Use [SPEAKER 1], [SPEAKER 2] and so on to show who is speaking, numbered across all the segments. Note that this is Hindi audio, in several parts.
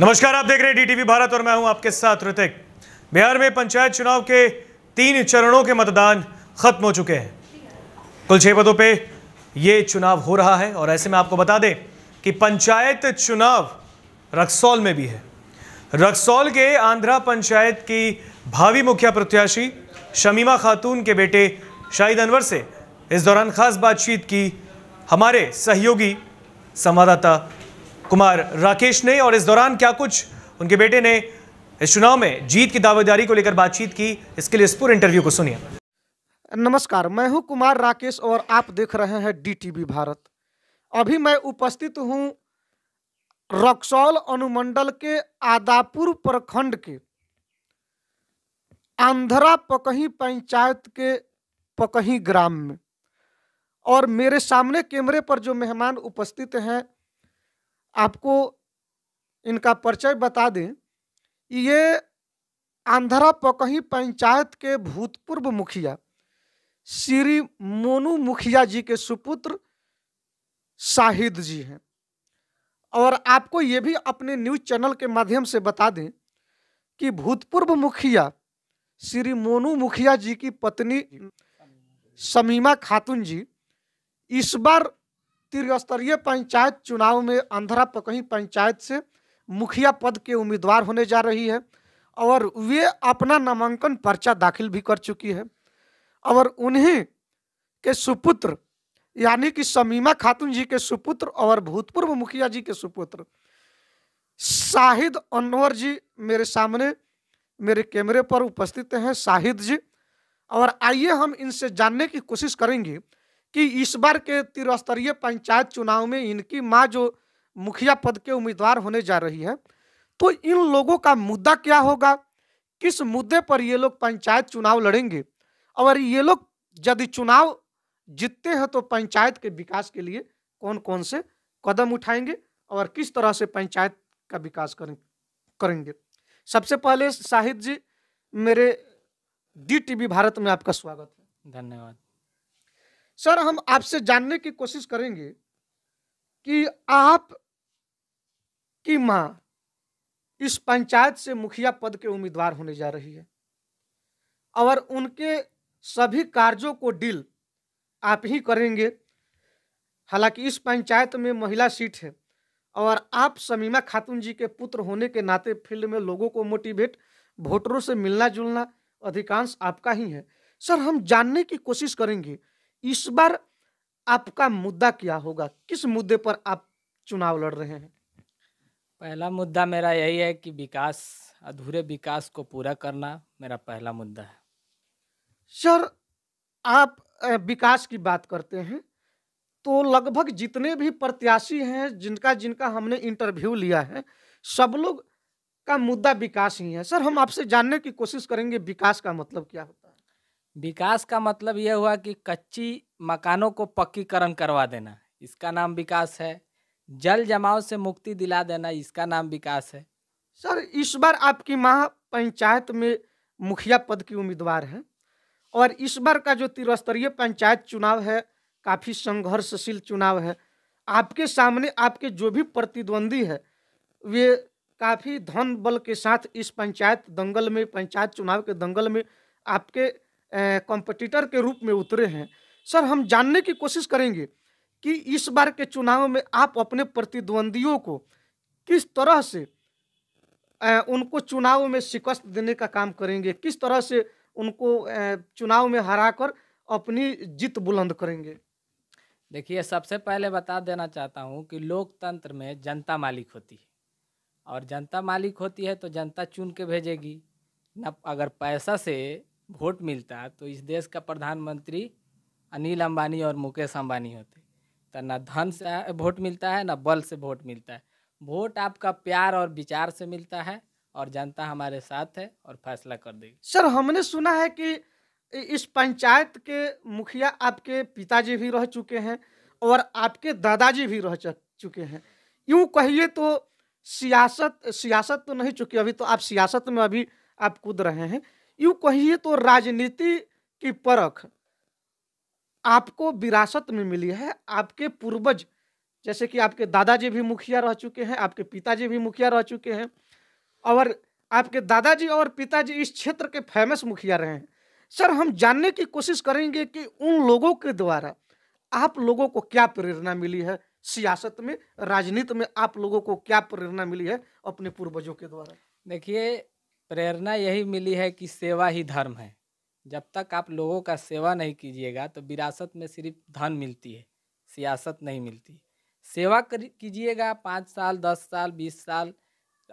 [SPEAKER 1] नमस्कार आप देख रहे हैं डीटीवी भारत और मैं हूं आपके साथ ऋतिक बिहार में पंचायत चुनाव के तीन चरणों के मतदान खत्म हो चुके हैं कुल छह पदों पे ये चुनाव हो रहा है और ऐसे में आपको बता दें कि पंचायत चुनाव रक्सौल में भी है रक्सौल के आंध्रा पंचायत की भावी मुखिया प्रत्याशी शमीमा खातून के बेटे शाहिद अनवर से इस दौरान खास बातचीत की हमारे सहयोगी संवाददाता कुमार राकेश ने और इस दौरान क्या कुछ उनके बेटे ने इस चुनाव में जीत की दावेदारी को लेकर बातचीत की इसके लिए इस पूरे इंटरव्यू को सुनिए नमस्कार मैं हूं कुमार राकेश और आप देख रहे हैं डीटीवी भारत अभी मैं उपस्थित हूं रक्सौल अनुमंडल के आदापुर प्रखंड के आंध्रा पकही पंचायत के पकही ग्राम में और मेरे सामने कैमरे पर जो मेहमान उपस्थित हैं आपको इनका परिचय बता दें ये आंध्रा पकही पंचायत के भूतपूर्व मुखिया श्री मोनू मुखिया जी के सुपुत्र शाहिद जी हैं और आपको ये भी अपने न्यूज चैनल के माध्यम से बता दें कि भूतपूर्व मुखिया श्री मोनू मुखिया जी की पत्नी समीमा खातून जी इस बार त्रिस्तरीय पंचायत चुनाव में आंध्रा पकही पंचायत से मुखिया पद के उम्मीदवार होने जा रही है और वे अपना नामांकन पर्चा दाखिल भी कर चुकी है और उन्हीं के सुपुत्र यानी कि समीमा खातून जी के सुपुत्र और भूतपूर्व मुखिया जी के सुपुत्र शाहिद अनवर जी मेरे सामने मेरे कैमरे पर उपस्थित हैं शाहिद जी और आइए हम इनसे जानने की कोशिश करेंगे कि इस बार के त्रिस्तरीय पंचायत चुनाव में इनकी माँ जो मुखिया पद के उम्मीदवार होने जा रही है तो इन लोगों का मुद्दा क्या होगा किस मुद्दे पर ये लोग पंचायत चुनाव लड़ेंगे और ये लोग यदि चुनाव जीतते हैं तो पंचायत के विकास के लिए कौन कौन से कदम उठाएंगे और किस तरह से पंचायत का विकास करें करेंगे सबसे पहले साहिद जी मेरे डी टी भारत में आपका स्वागत है धन्यवाद सर हम आपसे जानने की कोशिश करेंगे कि आप की मां इस पंचायत से मुखिया पद के उम्मीदवार होने जा रही है और उनके सभी कार्यों को डील आप ही करेंगे हालांकि इस पंचायत में महिला सीट है और आप समीमा खातून जी के पुत्र होने के नाते फील्ड में लोगों को मोटिवेट वोटरों से मिलना जुलना अधिकांश आपका ही है सर हम जानने की कोशिश करेंगे इस बार आपका मुद्दा क्या होगा किस मुद्दे पर आप चुनाव लड़ रहे हैं पहला मुद्दा
[SPEAKER 2] मेरा यही है कि विकास अधूरे विकास को पूरा करना मेरा पहला मुद्दा है
[SPEAKER 1] सर आप विकास की बात करते हैं तो लगभग जितने भी प्रत्याशी हैं जिनका जिनका हमने इंटरव्यू लिया है सब लोग का मुद्दा विकास ही है सर हम आपसे जानने की कोशिश करेंगे विकास का मतलब क्या होता
[SPEAKER 2] विकास का मतलब यह हुआ कि कच्ची मकानों को पक्कीकरण करवा देना इसका नाम विकास है जल जमाव से मुक्ति दिला देना इसका नाम विकास
[SPEAKER 1] है सर इस बार आपकी माँ पंचायत में मुखिया पद की उम्मीदवार है और इस बार का जो त्रिस्तरीय पंचायत चुनाव है काफ़ी संघर्षशील चुनाव है आपके सामने आपके जो भी प्रतिद्वंदी है वे काफ़ी धन बल के साथ इस पंचायत दंगल में पंचायत चुनाव के दंगल में आपके कॉम्पिटिटर के रूप में उतरे हैं सर हम जानने की कोशिश करेंगे कि इस बार के चुनाव में आप अपने प्रतिद्वंदियों को किस तरह से उनको चुनाव में शिकस्त देने का काम करेंगे किस तरह से उनको चुनाव में हराकर अपनी जीत बुलंद करेंगे देखिए
[SPEAKER 2] सबसे पहले बता देना चाहता हूँ कि लोकतंत्र में जनता मालिक होती है और जनता मालिक होती है तो जनता चुन के भेजेगी न अगर पैसा से वोट मिलता तो इस देश का प्रधानमंत्री अनिल अंबानी और मुकेश अंबानी होते तो ना धन से वोट मिलता है ना बल से वोट मिलता है वोट आपका प्यार और विचार से मिलता है और जनता हमारे साथ है और फैसला कर देगी
[SPEAKER 1] सर हमने सुना है कि इस पंचायत के मुखिया आपके पिताजी भी रह चुके हैं और आपके दादाजी भी रह चुके हैं यूं कहिए तो सियासत सियासत तो नहीं चुकी अभी तो आप सियासत में अभी आप कूद रहे हैं यू कहिए तो राजनीति की परख आपको विरासत में मिली है आपके पूर्वज जैसे कि आपके दादाजी भी मुखिया रह चुके हैं आपके पिताजी भी मुखिया रह चुके हैं और आपके दादाजी और पिताजी इस क्षेत्र के फेमस मुखिया रहे हैं सर हम जानने की कोशिश करेंगे कि उन लोगों के द्वारा आप लोगों को क्या प्रेरणा मिली है सियासत में राजनीति में आप लोगों को क्या प्रेरणा मिली है अपने पूर्वजों के द्वारा
[SPEAKER 2] देखिए प्रेरणा यही मिली है कि सेवा ही धर्म है जब तक आप लोगों का सेवा नहीं कीजिएगा तो विरासत में सिर्फ धन मिलती है सियासत नहीं मिलती सेवा कीजिएगा पाँच साल दस साल बीस साल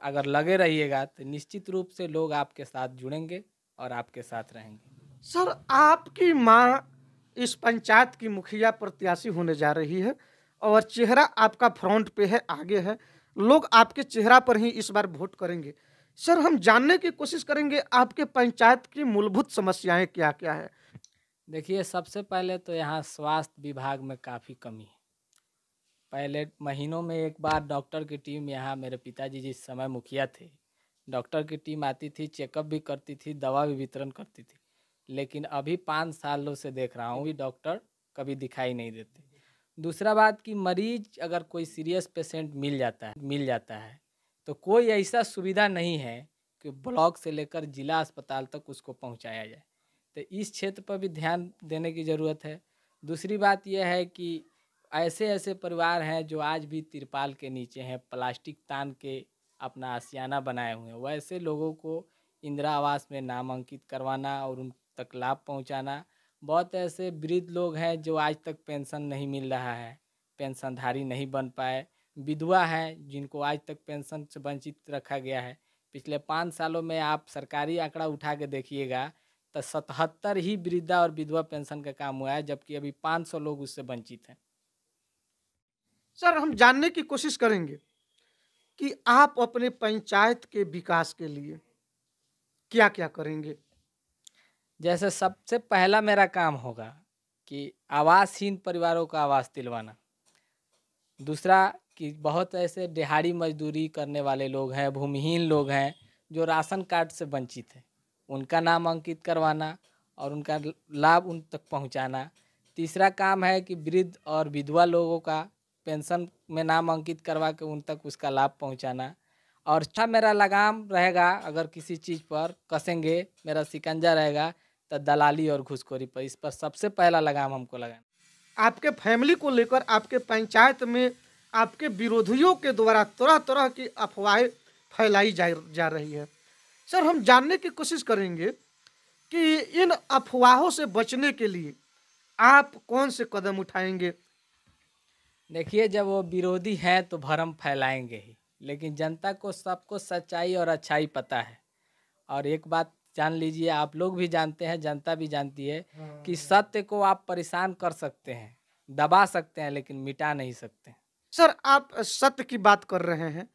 [SPEAKER 2] अगर लगे रहिएगा तो निश्चित रूप से लोग आपके साथ जुड़ेंगे और आपके साथ रहेंगे
[SPEAKER 1] सर आपकी माँ इस पंचायत की मुखिया प्रत्याशी होने जा रही है और चेहरा आपका फ्रंट पे है आगे है लोग आपके चेहरा पर ही इस बार वोट करेंगे सर हम जानने की कोशिश करेंगे आपके पंचायत की मूलभूत समस्याएं क्या क्या है
[SPEAKER 2] देखिए सबसे पहले तो यहाँ स्वास्थ्य विभाग में काफ़ी कमी है पहले महीनों में एक बार डॉक्टर की टीम यहाँ मेरे पिताजी जिस समय मुखिया थे डॉक्टर की टीम आती थी चेकअप भी करती थी दवा भी वितरण करती थी लेकिन अभी पाँच सालों से देख रहा हूँ भी डॉक्टर कभी दिखाई नहीं देते दूसरा बात कि मरीज अगर कोई सीरियस पेशेंट मिल जाता है मिल जाता है तो कोई ऐसा सुविधा नहीं है कि ब्लॉक से लेकर जिला अस्पताल तक उसको पहुंचाया जाए तो इस क्षेत्र पर भी ध्यान देने की ज़रूरत है दूसरी बात यह है कि ऐसे ऐसे परिवार हैं जो आज भी तिरपाल के नीचे हैं प्लास्टिक तान के अपना आसियाना बनाए हुए हैं वैसे लोगों को इंदिरा आवास में नामांकित करवाना और उन तक लाभ पहुँचाना बहुत ऐसे वृद्ध लोग हैं जो आज तक पेंशन नहीं मिल रहा है पेंशनधारी नहीं बन पाए विधवा है जिनको आज तक पेंशन से वंचित रखा गया है पिछले पाँच सालों में आप सरकारी आंकड़ा उठा के देखिएगा तो सतहत्तर ही वृद्धा और विधवा पेंशन का काम हुआ है जबकि अभी पाँच सौ लोग उससे वंचित हैं
[SPEAKER 1] सर हम जानने की कोशिश करेंगे कि आप अपने पंचायत के विकास के लिए क्या क्या करेंगे जैसे
[SPEAKER 2] सबसे पहला मेरा काम होगा कि आवासहीन परिवारों का आवास दिलवाना दूसरा कि बहुत ऐसे दिहाड़ी मजदूरी करने वाले लोग हैं भूमिहीन लोग हैं जो राशन कार्ड से वंचित हैं उनका नाम अंकित करवाना और उनका लाभ उन तक पहुंचाना तीसरा काम है कि वृद्ध और विधवा लोगों का पेंशन में नाम अंकित करवा के उन तक उसका लाभ पहुंचाना और अच्छा मेरा लगाम रहेगा अगर किसी चीज़ पर कसेंगे मेरा सिकंजा रहेगा तो
[SPEAKER 1] दलाली और घुसखोरी पर इस पर सबसे पहला लगाम हमको लगाना आपके फैमिली को लेकर आपके पंचायत में आपके विरोधियों के द्वारा तरह तरह की अफवाहें फैलाई जा जा रही है सर हम जानने की कोशिश करेंगे कि इन अफवाहों से बचने के लिए आप कौन से कदम उठाएंगे
[SPEAKER 2] देखिए जब वो विरोधी हैं तो भरम फैलाएंगे ही लेकिन जनता को सबको सच्चाई और अच्छाई पता है और एक बात जान लीजिए आप लोग भी जानते हैं जनता भी जानती है कि हाँ। सत्य को आप परेशान कर सकते हैं दबा सकते हैं लेकिन
[SPEAKER 1] मिटा नहीं सकते सर आप सत्य की बात कर रहे हैं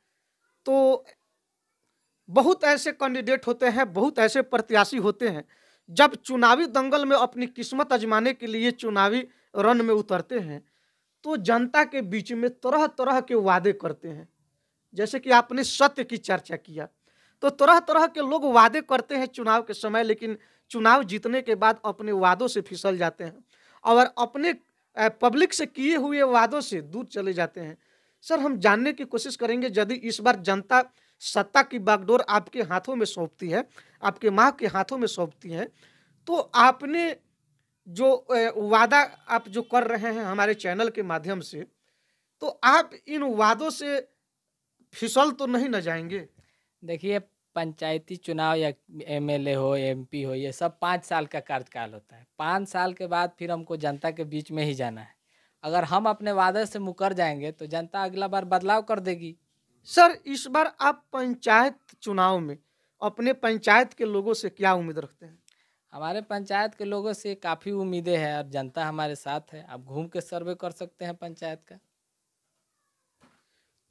[SPEAKER 1] तो बहुत ऐसे कैंडिडेट होते हैं बहुत ऐसे प्रत्याशी होते हैं जब चुनावी दंगल में अपनी किस्मत अजमाने के लिए चुनावी रन में उतरते हैं तो जनता के बीच में तरह तरह के वादे करते हैं जैसे कि आपने सत्य की चर्चा किया तो तरह तरह के लोग वादे करते हैं चुनाव के समय लेकिन चुनाव जीतने के बाद अपने वादों से फिसल जाते हैं और अपने पब्लिक से किए हुए वादों से दूर चले जाते हैं सर हम जानने की कोशिश करेंगे यदि इस बार जनता सत्ता की बागडोर आपके हाथों में सौंपती है आपके माँ के हाथों में सौंपती है तो आपने जो वादा आप जो कर रहे हैं हमारे चैनल के माध्यम से तो आप इन वादों से फिसल तो नहीं न जाएंगे
[SPEAKER 2] देखिए पंचायती चुनाव या एमएलए हो एमपी हो ये सब पाँच साल का कार्यकाल होता है पाँच साल के बाद फिर हमको जनता के बीच में ही जाना है अगर हम अपने
[SPEAKER 1] वादे से मुकर जाएंगे तो जनता अगला बार बदलाव कर देगी सर इस बार आप पंचायत चुनाव में अपने पंचायत के लोगों से क्या उम्मीद रखते हैं हमारे
[SPEAKER 2] पंचायत के लोगों से काफ़ी उम्मीदें हैं और जनता हमारे साथ है आप घूम के सर्वे कर सकते हैं पंचायत का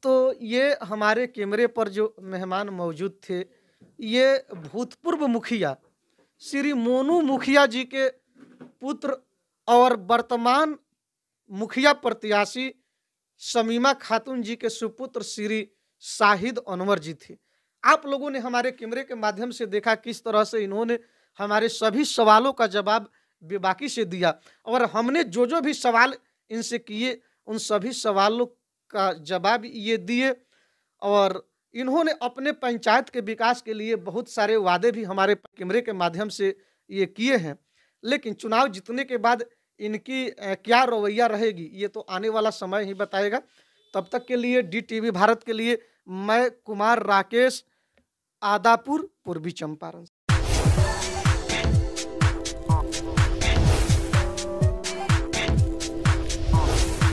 [SPEAKER 1] तो ये हमारे कैमरे पर जो मेहमान मौजूद थे ये भूतपूर्व मुखिया श्री मोनू मुखिया जी के पुत्र और वर्तमान मुखिया प्रत्याशी शमीमा खातून जी के सुपुत्र श्री शाहिद अनवर जी थे आप लोगों ने हमारे कैमरे के माध्यम से देखा किस तरह से इन्होंने हमारे सभी सवालों का जवाब बेबाकी से दिया और हमने जो जो भी सवाल इनसे किए उन सभी सवालों का जवाब ये दिए और इन्होंने अपने पंचायत के विकास के लिए बहुत सारे वादे भी हमारे कैमरे के माध्यम से ये किए हैं लेकिन चुनाव जीतने के बाद इनकी क्या रवैया रहेगी ये तो आने वाला समय ही बताएगा तब तक के लिए डी भारत के लिए मैं कुमार राकेश आदापुर पूर्वी चंपारण